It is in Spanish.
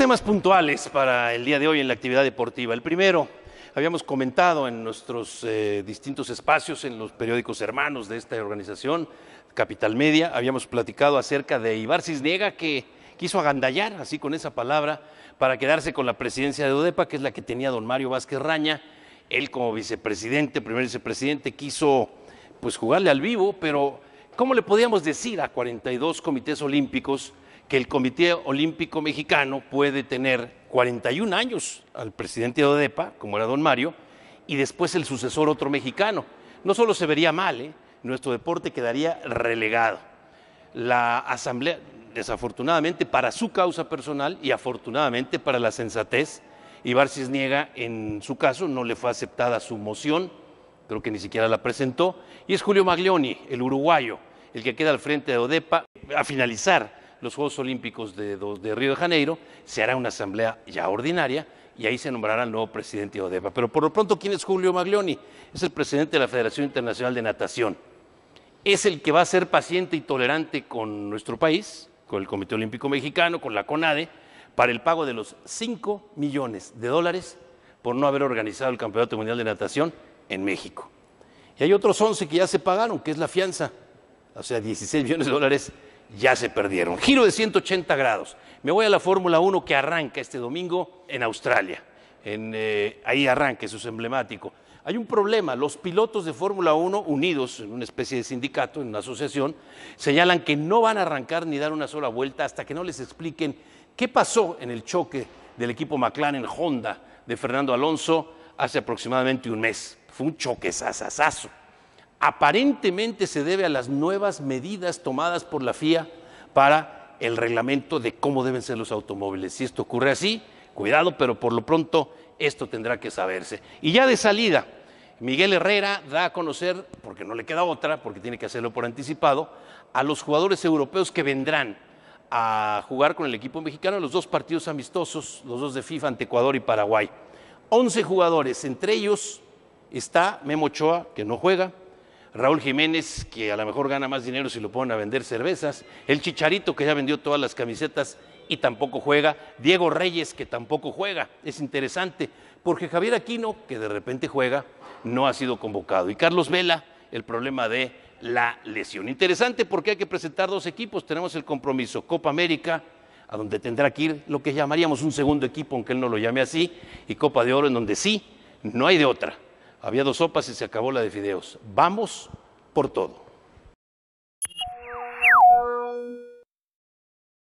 temas puntuales para el día de hoy en la actividad deportiva. El primero, habíamos comentado en nuestros eh, distintos espacios, en los periódicos hermanos de esta organización, Capital Media, habíamos platicado acerca de Ibar Cisniega que quiso agandallar, así con esa palabra, para quedarse con la presidencia de ODEPA, que es la que tenía don Mario Vázquez Raña. Él como vicepresidente, primer vicepresidente, quiso pues jugarle al vivo, pero ¿cómo le podíamos decir a 42 comités olímpicos? que el Comité Olímpico Mexicano puede tener 41 años al presidente de ODEPA, como era don Mario, y después el sucesor otro mexicano. No solo se vería mal, ¿eh? nuestro deporte quedaría relegado. La asamblea, desafortunadamente para su causa personal y afortunadamente para la sensatez, Ibarcis niega en su caso no le fue aceptada su moción, creo que ni siquiera la presentó, y es Julio Maglioni, el uruguayo, el que queda al frente de ODEPA, a finalizar los Juegos Olímpicos de, Río de Janeiro, se hará una asamblea ya ordinaria y ahí se nombrará el nuevo presidente de ODEPA. Pero por lo pronto, ¿quién es Julio Maglioni? Es el presidente de la Federación Internacional de Natación. Es el que va a ser paciente y tolerante con nuestro país, con el Comité Olímpico Mexicano, con la CONADE, para el pago de los 5 millones de dólares por no haber organizado el Campeonato Mundial de Natación en México. Y hay otros 11 que ya se pagaron, que es la fianza, o sea, 16 millones de dólares ya se perdieron. Giro de 180 grados. Me voy a la Fórmula 1 que arranca este domingo en Australia. Eh, ahí arranca, eso es emblemático. Hay un problema, los pilotos de Fórmula 1 unidos en una especie de sindicato, en una asociación, señalan que no van a arrancar ni dar una sola vuelta hasta que no les expliquen qué pasó en el choque del equipo McLaren Honda de Fernando Alonso hace aproximadamente un mes. Fue un choque sasasazo aparentemente se debe a las nuevas medidas tomadas por la FIA para el reglamento de cómo deben ser los automóviles. Si esto ocurre así, cuidado, pero por lo pronto esto tendrá que saberse. Y ya de salida, Miguel Herrera da a conocer, porque no le queda otra, porque tiene que hacerlo por anticipado, a los jugadores europeos que vendrán a jugar con el equipo mexicano en los dos partidos amistosos, los dos de FIFA ante Ecuador y Paraguay. 11 jugadores, entre ellos está Memo Ochoa, que no juega, Raúl Jiménez, que a lo mejor gana más dinero si lo ponen a vender cervezas, el Chicharito, que ya vendió todas las camisetas y tampoco juega, Diego Reyes, que tampoco juega. Es interesante, porque Javier Aquino, que de repente juega, no ha sido convocado. Y Carlos Vela, el problema de la lesión. Interesante porque hay que presentar dos equipos. Tenemos el compromiso Copa América, a donde tendrá que ir lo que llamaríamos un segundo equipo, aunque él no lo llame así, y Copa de Oro, en donde sí, no hay de otra había dos sopas y se acabó la de fideos. Vamos por todo.